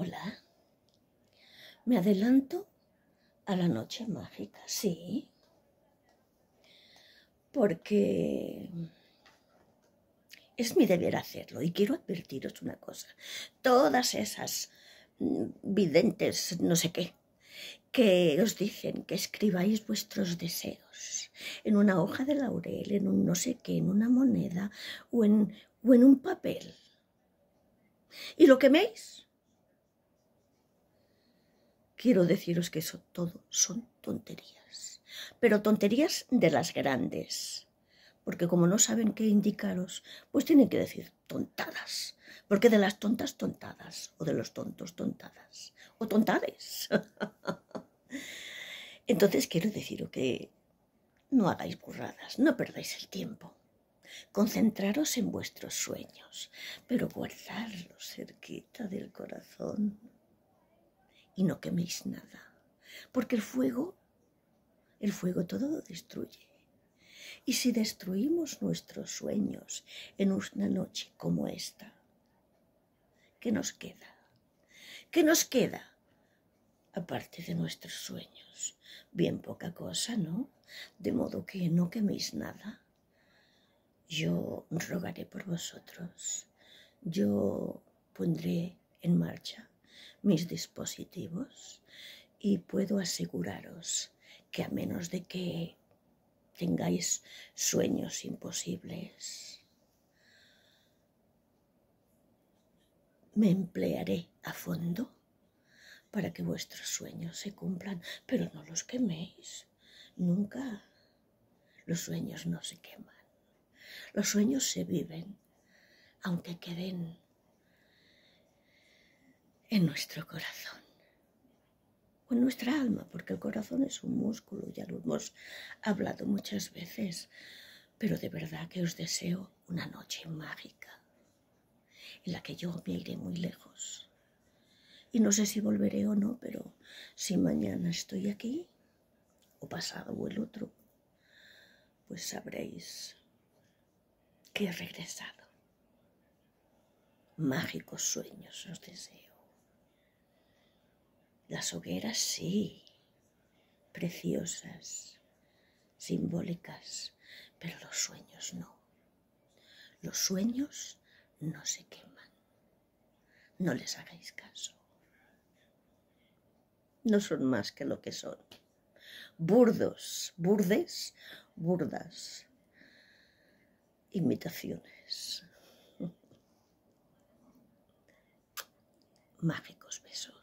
Hola. Me adelanto a la noche mágica, sí. Porque es mi deber hacerlo y quiero advertiros una cosa. Todas esas mm, videntes, no sé qué, que os dicen que escribáis vuestros deseos en una hoja de laurel, en un no sé qué, en una moneda o en, o en un papel. Y lo queméis quiero deciros que eso todo son tonterías, pero tonterías de las grandes, porque como no saben qué indicaros, pues tienen que decir tontadas, porque de las tontas tontadas, o de los tontos tontadas, o tontades. Entonces quiero deciros que no hagáis burradas, no perdáis el tiempo. Concentraros en vuestros sueños, pero guardarlos cerquita del corazón y no queméis nada, porque el fuego, el fuego todo destruye. Y si destruimos nuestros sueños en una noche como esta, ¿qué nos queda? ¿Qué nos queda? Aparte de nuestros sueños. Bien poca cosa, ¿no? De modo que no queméis nada. Yo rogaré por vosotros. Yo pondré en marcha mis dispositivos y puedo aseguraros que a menos de que tengáis sueños imposibles, me emplearé a fondo para que vuestros sueños se cumplan, pero no los queméis. Nunca los sueños no se queman. Los sueños se viven, aunque queden en nuestro corazón o en nuestra alma, porque el corazón es un músculo, ya lo hemos hablado muchas veces, pero de verdad que os deseo una noche mágica en la que yo me iré muy lejos. Y no sé si volveré o no, pero si mañana estoy aquí, o pasado o el otro, pues sabréis que he regresado. Mágicos sueños os deseo. Las hogueras sí, preciosas, simbólicas, pero los sueños no. Los sueños no se queman. No les hagáis caso. No son más que lo que son. Burdos, burdes, burdas. Imitaciones. Mágicos besos.